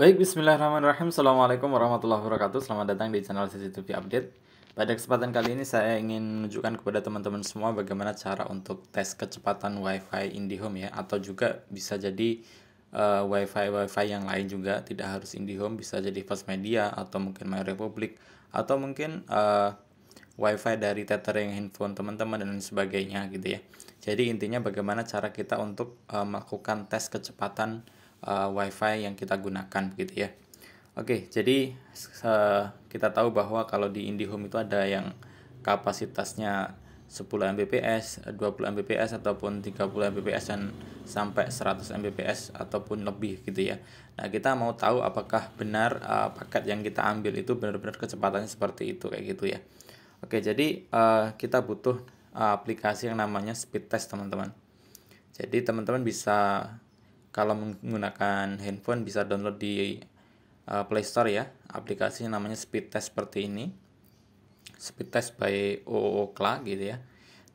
Baik, bismillahirrahmanirrahim. Assalamualaikum warahmatullahi wabarakatuh. Selamat datang di channel CCTV Update. Pada kesempatan kali ini saya ingin menunjukkan kepada teman-teman semua bagaimana cara untuk tes kecepatan WiFi IndiHome ya atau juga bisa jadi uh, WiFi WiFi yang lain juga tidak harus IndiHome bisa jadi fast Media atau mungkin My atau mungkin uh, WiFi dari tethering handphone teman-teman dan lain sebagainya gitu ya. Jadi intinya bagaimana cara kita untuk uh, melakukan tes kecepatan uh, WiFi yang kita gunakan begitu ya. Oke, jadi uh, kita tahu bahwa kalau di IndiHome itu ada yang kapasitasnya 10 Mbps, 20 Mbps ataupun 30 Mbps dan sampai 100 Mbps ataupun lebih gitu ya. Nah, kita mau tahu apakah benar uh, paket yang kita ambil itu benar-benar kecepatannya seperti itu kayak gitu ya. Oke, jadi uh, kita butuh uh, aplikasi yang namanya speed test teman-teman. Jadi teman-teman bisa kalau menggunakan handphone bisa download di uh, Play Store ya aplikasi namanya speed test seperti ini speed test by OOO gitu ya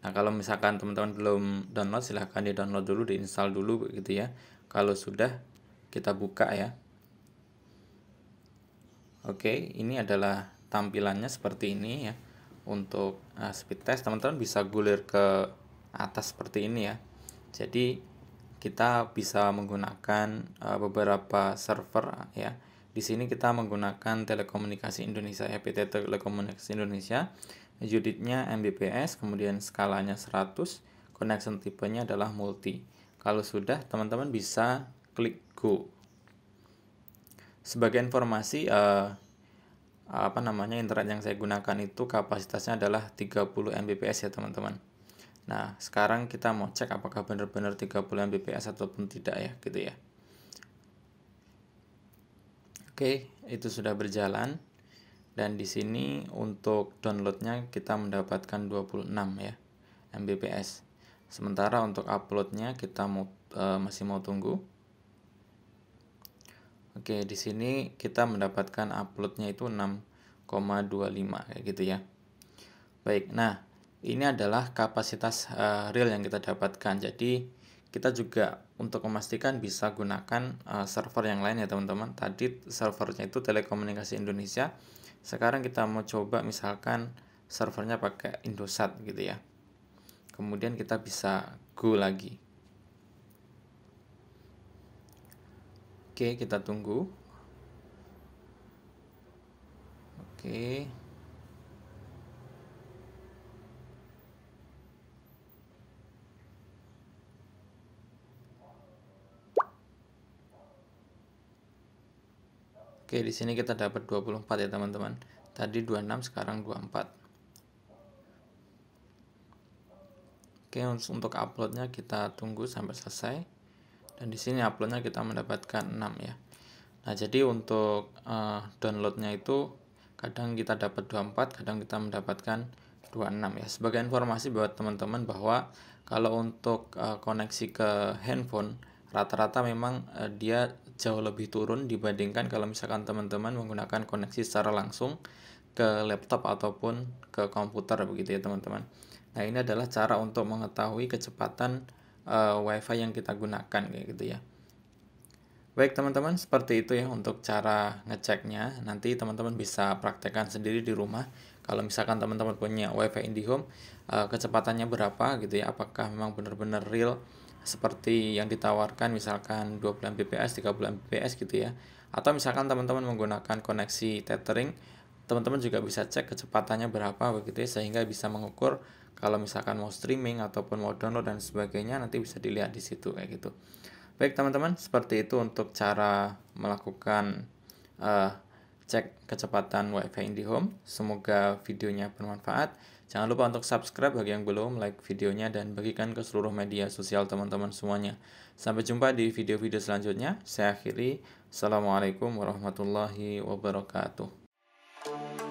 nah kalau misalkan teman-teman belum download silahkan di download dulu diinstal dulu gitu ya kalau sudah kita buka ya oke ini adalah tampilannya seperti ini ya untuk uh, speed test teman-teman bisa gulir ke atas seperti ini ya jadi kita bisa menggunakan uh, beberapa server ya. Di sini kita menggunakan Telekomunikasi Indonesia ya, PT Telekomunikasi Indonesia. Unitnya Mbps, kemudian skalanya 100, connection tipenya adalah multi. Kalau sudah, teman-teman bisa klik go. Sebagai informasi uh, apa namanya internet yang saya gunakan itu kapasitasnya adalah 30 Mbps ya, teman-teman. Nah, sekarang kita mau cek apakah benar-benar 30 Mbps ataupun tidak ya, gitu ya. Oke, itu sudah berjalan. Dan di sini untuk downloadnya kita mendapatkan 26 ya, Mbps. Sementara untuk uploadnya kita mau, e, masih mau tunggu. Oke, di sini kita mendapatkan uploadnya itu 6,25 kayak gitu ya. Baik, nah ini adalah kapasitas uh, real yang kita dapatkan. Jadi kita juga untuk memastikan bisa gunakan uh, server yang lain ya teman-teman. Tadi servernya itu Telekomunikasi Indonesia. Sekarang kita mau coba misalkan servernya pakai Indosat gitu ya. Kemudian kita bisa go lagi. Oke, kita tunggu. Oke. Oke, di sini kita dapat 24 ya teman-teman. Tadi 26, sekarang 24. Oke, untuk uploadnya kita tunggu sampai selesai. Dan di sini uploadnya kita mendapatkan 6 ya. Nah, jadi untuk uh, downloadnya itu kadang kita dapat 24, kadang kita mendapatkan 26 ya. Sebagai informasi buat teman-teman bahwa kalau untuk uh, koneksi ke handphone rata-rata memang uh, dia jauh lebih turun dibandingkan kalau misalkan teman-teman menggunakan koneksi secara langsung ke laptop ataupun ke komputer begitu ya teman-teman. Nah ini adalah cara untuk mengetahui kecepatan uh, WiFi yang kita gunakan kayak gitu ya. Baik teman-teman, seperti itu ya untuk cara ngeceknya. Nanti teman-teman bisa praktekkan sendiri di rumah. Kalau misalkan teman-teman punya WiFi IndiHome, uh, eh, kecepatannya berapa gitu ya? Apakah memang benar-benar real? seperti yang ditawarkan misalkan dua bulan BPS, tiga bulan BPS gitu ya. Atau misalkan teman-teman menggunakan koneksi tethering, teman-teman juga bisa cek kecepatannya berapa begitu ya sehingga bisa mengukur kalau misalkan mau streaming ataupun mau download dan sebagainya nanti bisa dilihat di situ kayak gitu. Baik teman-teman, seperti itu untuk cara melakukan uh, cek kecepatan WiFi IndiHome. Semoga videonya bermanfaat. Jangan lupa untuk subscribe bagi yang belum, like videonya, dan bagikan ke seluruh media sosial teman-teman semuanya. Sampai jumpa di video-video selanjutnya. Saya akhiri. Assalamualaikum warahmatullahi wabarakatuh.